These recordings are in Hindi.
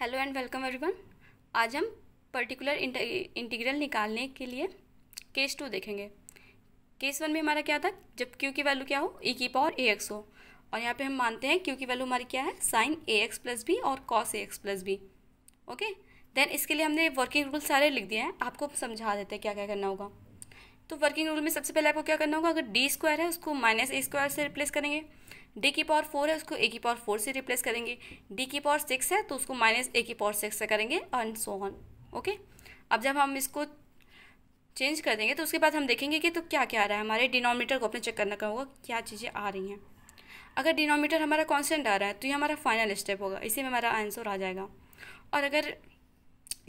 हेलो एंड वेलकम एवरीवन आज हम पर्टिकुलर इंटीग्रल निकालने के लिए केस टू देखेंगे केस वन में हमारा क्या था जब क्यू की वैल्यू क्या हो ई e की पावर ए एक्स हो और यहाँ पे हम मानते हैं क्यू की वैल्यू हमारी क्या है sine a x plus b और cos a x plus b okay then इसके लिए हमने वर्किंग रूल सारे लिख दिए हैं आपको समझा देते हैं क्या क्या करना होगा तो वर्किंग रूल में सबसे पहले आपको क्या करना होगा अगर डी स्क्वायर है उसको माइनस ए स्क्वायर से रिप्लेस करेंगे डी की पावर फोर है उसको ए की पावर फोर से रिप्लेस करेंगे डी की पावर सिक्स है तो उसको माइनस ए की पावर सिक्स से करेंगे एंड सो ऑन ओके अब जब हम इसको चेंज कर देंगे तो उसके बाद हम देखेंगे कि तो क्या क्या आ रहा है हमारे डिनोमीटर को अपने चेक करना होगा क्या चीज़ें आ रही हैं अगर डिनोमीटर हमारा कॉन्सेंट आ रहा है तो ये हमारा फाइनल स्टेप होगा इसी में हमारा आंसर आ जाएगा और अगर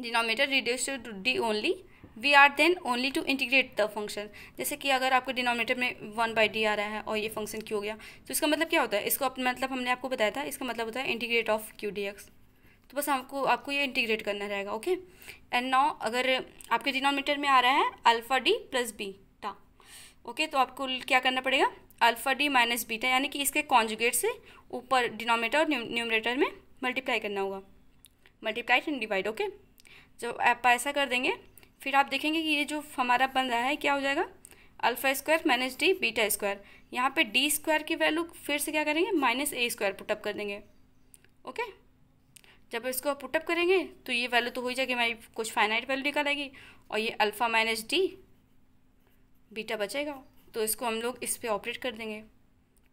denominator reduce to D only we are then only to integrate the function जैसे कि अगर आपको डिनोमिनेटर में वन बाई डी आ रहा है और ये फंक्शन क्यू हो गया तो इसका मतलब क्या होता है इसको मतलब हमने आपको बताया था इसका मतलब होता है integrate of Q D X तो बस आपको आपको ये इंटीग्रेट करना रहेगा ओके एंड नाउ अगर आपके डिनोमिनेटर में आ रहा है alpha D plus beta okay तो आपको क्या करना पड़ेगा अल्फ़ा डी माइनस बीटा यानी कि इसके कॉन्जुगेट से ऊपर डिनोमिनेटर और न्यूमरेटर में मल्टीप्लाई करना होगा मल्टीप्लाई एंड डिवाइड ओके जब तो आप ऐसा कर देंगे फिर आप देखेंगे कि ये जो हमारा बन रहा है क्या हो जाएगा alpha square minus D beta square यहाँ पे डी स्क्वायर की वैल्यू फिर से क्या करेंगे माइनस ए स्क्वायर पुटअप कर देंगे ओके जब इसको पुटअप करेंगे तो ये वैल्यू तो हो ही जाएगी हमारी कुछ फाइनाइट वैल्यू निकल आएगी और ये अल्फ़ा माइनस डी बीटा बचेगा तो इसको हम लोग इस पर ऑपरेट कर देंगे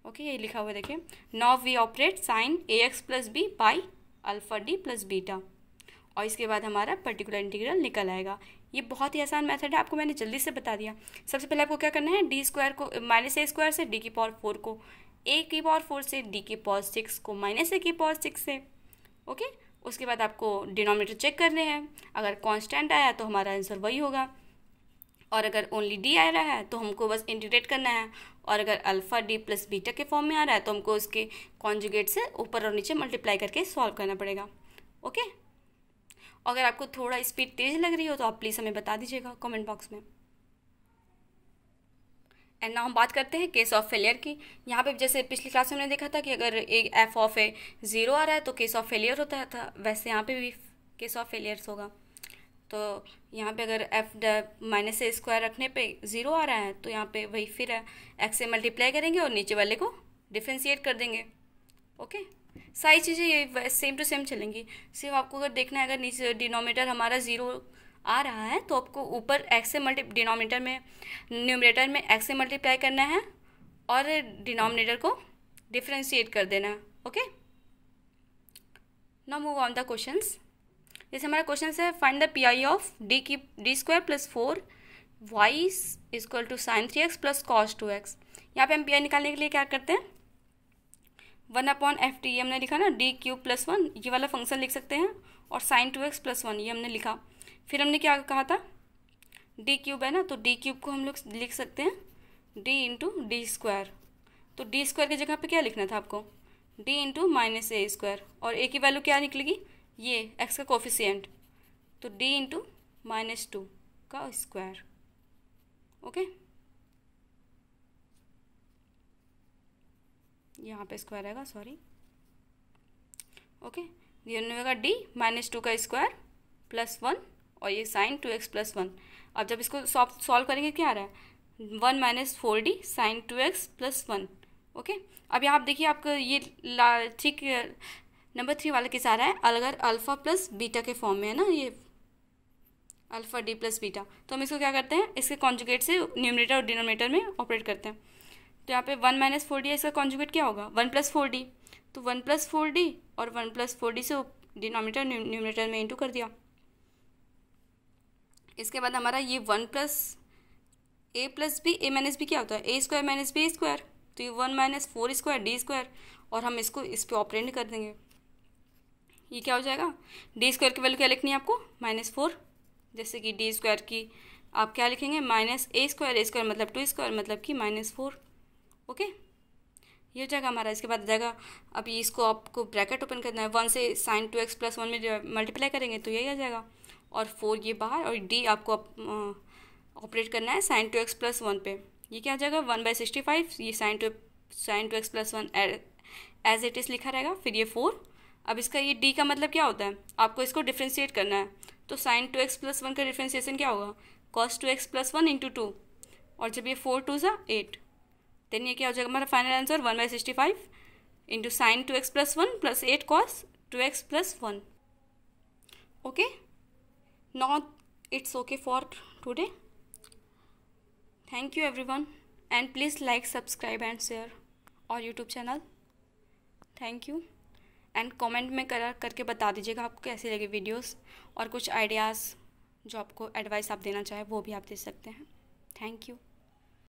ओके ये लिखा हुआ देखिए now we operate sine a x plus b by alpha D plus beta और इसके बाद हमारा पर्टिकुलर इंटीग्रल निकल आएगा ये बहुत ही आसान मेथड है आपको मैंने जल्दी से बता दिया सबसे पहले आपको क्या करना है डी स्क्वायर को माइनस ए स्क्वायर से डी की पावर फोर को ए की पावर फोर से डी की पावर सिक्स को माइनस ए की पावर सिक्स से ओके उसके बाद आपको डिनोमिनेटर चेक करने हैं अगर कॉन्स्टेंट आया तो हमारा आंसर वही होगा और अगर ओनली डी आ रहा है तो हमको बस इंटीग्रेट करना है और अगर अल्फ़ा डी प्लस बीटा के फॉर्म में आ रहा है तो हमको उसके कॉन्जुगेट से ऊपर और नीचे मल्टीप्लाई करके सॉल्व करना पड़ेगा ओके अगर आपको थोड़ा स्पीड तेज़ लग रही हो तो आप प्लीज़ हमें बता दीजिएगा कमेंट बॉक्स में एंड ना हम बात करते हैं केस ऑफ फेलियर की यहाँ पे जैसे पिछली क्लास में हमने देखा था कि अगर एक एफ ऑफ ए ज़ीरो आ रहा है तो केस ऑफ फेलियर होता था वैसे यहाँ पे भी केस ऑफ फेलियर्स होगा तो यहाँ पे अगर एफ ड माइनस ए स्क्वायर रखने पे ज़ीरो आ रहा है तो यहाँ पे वही फिर एक्स से मल्टीप्लाई करेंगे और नीचे वाले को डिफ्रेंशिएट कर देंगे ओके सारी चीज़ें ये सेम टू सेम चलेंगी सिर्फ आपको अगर देखना है अगर नीचे डिनोमीटर हमारा ज़ीरो आ रहा है तो आपको ऊपर एक्स से मल्टी डिनोमीटर में न्यूमरेटर में एक्स से मल्टीप्लाई करना है और डिनोमिनेटर को डिफ्रेंशिएट कर देना है okay now move on the question जैसे हमारा क्वेश्चन है find the P I of D की D square plus four y is equal to sine three x plus cos two x यहाँ पे हम पी आई निकालने के लिए क्या करते हैं वन अपॉन एफ टी ये हमने लिखा ना डी क्यूब प्लस वन ये वाला फंक्शन लिख सकते हैं और sine two x plus one ये हमने लिखा फिर हमने क्या कहा था डी क्यूब है ना तो डी क्यूब को हम लोग लिख सकते हैं डी इंटू डी स्क्वायर तो डी स्क्वायर की जगह पे क्या लिखना था आपको डी इंटू माइनस ए स्क्वायर और ए की वैल्यू क्या निकलेगी ये एक्स का कोफिशियंट तो डी इंटू माइनस टू का स्क्वायर ओके यहाँ पे स्क्वायर आएगा सॉरी ओके दिनों होगा डी माइनस टू का स्क्वायर प्लस वन और ये sine two x plus one अब जब इसको सॉल्व करेंगे क्या आ रहा है one minus four D sine two x plus one okay अब यहाँ आप देखिए आपको ये ठीक नंबर थ्री वाले किस आ रहा है अगर अल्फ़ा प्लस बीटा के फॉर्म में है ना ये अल्फ़ा डी प्लस बीटा तो हम इसको क्या करते हैं इसके कॉन्जुगेट से न्यूमिनेटर और डिनोमिनेटर में ऑपरेट करते हैं तो यहाँ पे वन माइनस फोर डी इसका कॉन्जुगेट क्या होगा वन प्लस फोर डी तो वन प्लस फोर डी और वन प्लस फोर डी से डिनोमीटर न्यूमिनेटर में इंटू कर दिया इसके बाद हमारा ये one plus a plus b a minus b क्या होता है a square minus b square तो ये one minus four square D square और हम इसको इस पर ऑपरेंट कर देंगे ये क्या हो जाएगा डी स्क्वायर की वैल्यू क्या लिखनी है आपको माइनस फोर जैसे कि डी स्क्वायर की आप क्या लिखेंगे minus A square a square मतलब टू स्क्वायर मतलब कि माइनस फोर ओके ये हो जाएगा हमारा इसके बाद आ जाएगा अब ये इसको आपको ब्रैकेट ओपन करना है वन से sine two x plus one में मल्टीप्लाई करेंगे तो यही आ जाएगा और फोर ये बाहर और डी आपको ऑपरेट करना है sine two x plus one पे ये क्या आ जाएगा वन बाई सिक्सटी फाइव ये sine two sine two x plus one as it is लिखा रहेगा फिर ये फोर अब इसका ये डी का मतलब क्या होता है आपको इसको डिफ्रेंशिएट करना है तो sine two x plus one का डिफ्रेंशिएशन क्या होगा cos two x plus one into two और जब ये फोर टू ज़ा एट देन ये क्या हो जाएगा हमारा final answer one by sixty five into sine two x plus one plus eight cos two x plus one okay not it's okay for today thank you everyone and please like subscribe and share और YouTube channel thank you and comment में करा करके बता दीजिएगा आपको कैसी लगे वीडियोस और कुछ आइडियाज़ जो आपको एडवाइस आप देना चाहें वो भी आप दे सकते हैं थैंक यू